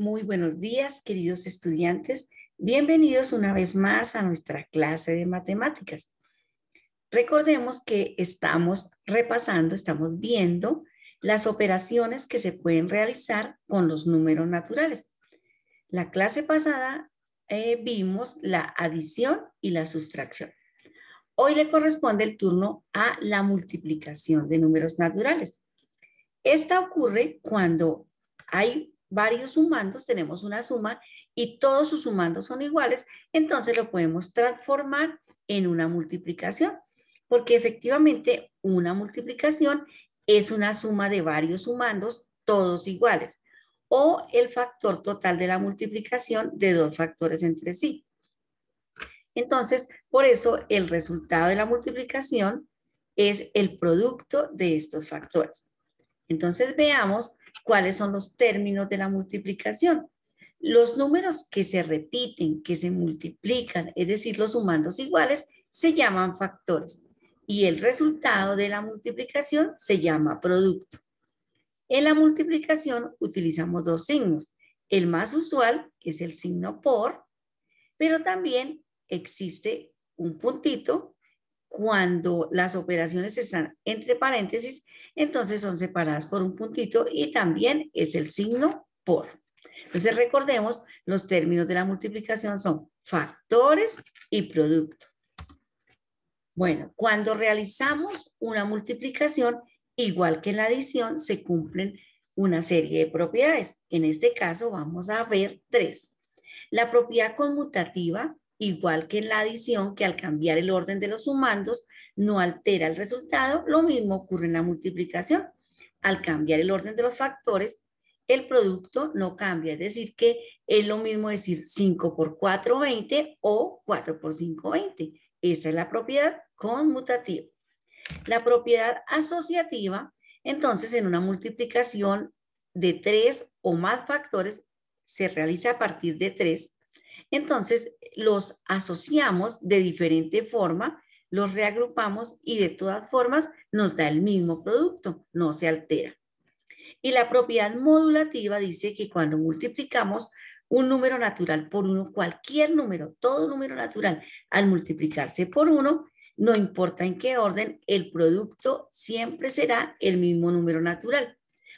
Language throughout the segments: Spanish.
Muy buenos días, queridos estudiantes. Bienvenidos una vez más a nuestra clase de matemáticas. Recordemos que estamos repasando, estamos viendo las operaciones que se pueden realizar con los números naturales. La clase pasada eh, vimos la adición y la sustracción. Hoy le corresponde el turno a la multiplicación de números naturales. Esta ocurre cuando hay varios sumandos, tenemos una suma y todos sus sumandos son iguales, entonces lo podemos transformar en una multiplicación, porque efectivamente una multiplicación es una suma de varios sumandos, todos iguales, o el factor total de la multiplicación de dos factores entre sí. Entonces, por eso el resultado de la multiplicación es el producto de estos factores. Entonces veamos cuáles son los términos de la multiplicación. Los números que se repiten, que se multiplican, es decir, los sumandos iguales, se llaman factores y el resultado de la multiplicación se llama producto. En la multiplicación utilizamos dos signos. El más usual es el signo por, pero también existe un puntito cuando las operaciones están entre paréntesis entonces son separadas por un puntito y también es el signo por. Entonces recordemos, los términos de la multiplicación son factores y producto. Bueno, cuando realizamos una multiplicación, igual que en la adición, se cumplen una serie de propiedades. En este caso vamos a ver tres. La propiedad conmutativa igual que en la adición, que al cambiar el orden de los sumandos no altera el resultado, lo mismo ocurre en la multiplicación. Al cambiar el orden de los factores, el producto no cambia, es decir, que es lo mismo decir 5 por 4, 20 o 4 por 5, 20. Esa es la propiedad conmutativa. La propiedad asociativa, entonces, en una multiplicación de tres o más factores, se realiza a partir de tres entonces, los asociamos de diferente forma, los reagrupamos y de todas formas nos da el mismo producto, no se altera. Y la propiedad modulativa dice que cuando multiplicamos un número natural por uno, cualquier número, todo número natural, al multiplicarse por uno, no importa en qué orden, el producto siempre será el mismo número natural,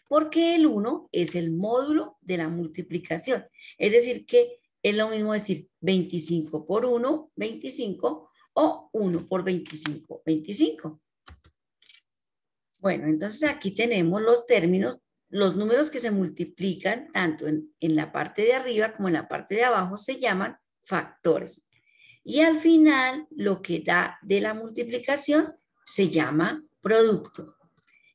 porque el uno es el módulo de la multiplicación. Es decir, que es lo mismo decir 25 por 1, 25, o 1 por 25, 25. Bueno, entonces aquí tenemos los términos, los números que se multiplican tanto en, en la parte de arriba como en la parte de abajo se llaman factores. Y al final, lo que da de la multiplicación se llama producto.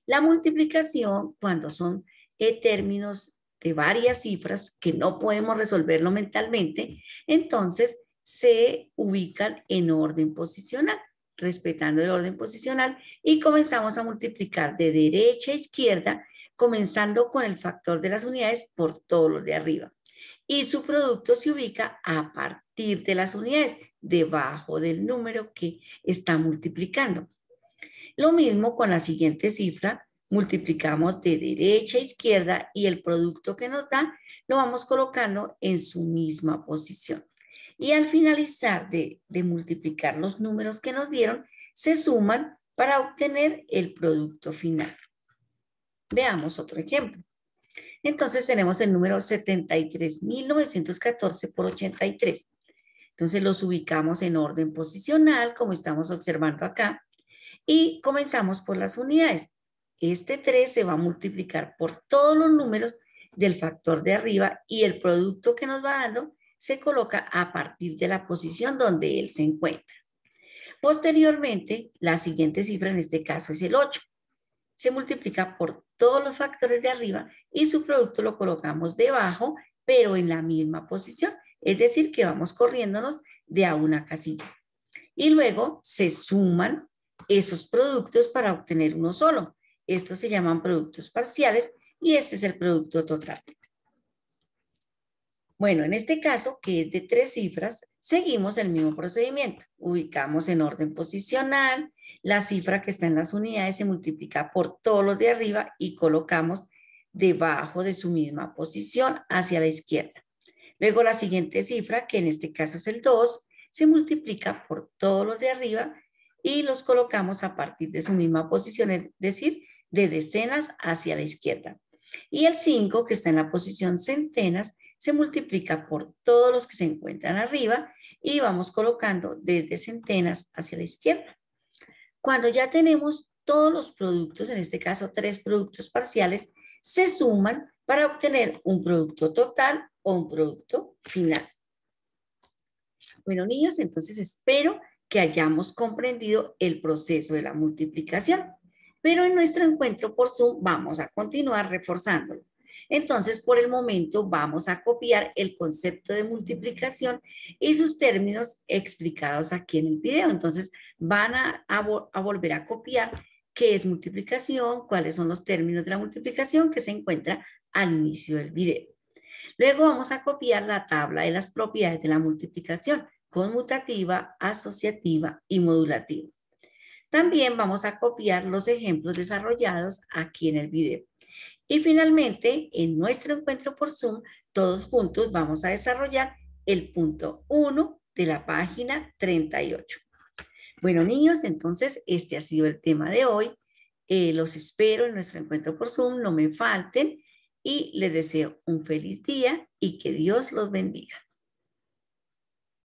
La multiplicación, cuando son eh, términos varias cifras que no podemos resolverlo mentalmente, entonces se ubican en orden posicional, respetando el orden posicional y comenzamos a multiplicar de derecha a izquierda, comenzando con el factor de las unidades por todos los de arriba. Y su producto se ubica a partir de las unidades, debajo del número que está multiplicando. Lo mismo con la siguiente cifra, multiplicamos de derecha a izquierda y el producto que nos da lo vamos colocando en su misma posición. Y al finalizar de, de multiplicar los números que nos dieron, se suman para obtener el producto final. Veamos otro ejemplo. Entonces tenemos el número 73.914 por 83. Entonces los ubicamos en orden posicional, como estamos observando acá, y comenzamos por las unidades. Este 3 se va a multiplicar por todos los números del factor de arriba y el producto que nos va dando se coloca a partir de la posición donde él se encuentra. Posteriormente, la siguiente cifra en este caso es el 8. Se multiplica por todos los factores de arriba y su producto lo colocamos debajo, pero en la misma posición. Es decir, que vamos corriéndonos de a una casilla. Y luego se suman esos productos para obtener uno solo. Estos se llaman productos parciales y este es el producto total. Bueno, en este caso, que es de tres cifras, seguimos el mismo procedimiento. Ubicamos en orden posicional, la cifra que está en las unidades se multiplica por todos los de arriba y colocamos debajo de su misma posición hacia la izquierda. Luego la siguiente cifra, que en este caso es el 2, se multiplica por todos los de arriba y los colocamos a partir de su misma posición, es decir, de decenas hacia la izquierda. Y el 5, que está en la posición centenas, se multiplica por todos los que se encuentran arriba y vamos colocando desde centenas hacia la izquierda. Cuando ya tenemos todos los productos, en este caso tres productos parciales, se suman para obtener un producto total o un producto final. Bueno, niños, entonces espero que hayamos comprendido el proceso de la multiplicación pero en nuestro encuentro por Zoom vamos a continuar reforzándolo. Entonces, por el momento vamos a copiar el concepto de multiplicación y sus términos explicados aquí en el video. Entonces, van a, volver a copiar qué es multiplicación, cuáles son los términos de la multiplicación que se encuentra al inicio del video. Luego vamos a copiar la tabla de las propiedades de la multiplicación, conmutativa, asociativa y modulativa. También vamos a copiar los ejemplos desarrollados aquí en el video. Y finalmente, en nuestro encuentro por Zoom, todos juntos vamos a desarrollar el punto 1 de la página 38. Bueno, niños, entonces este ha sido el tema de hoy. Eh, los espero en nuestro encuentro por Zoom, no me falten y les deseo un feliz día y que Dios los bendiga.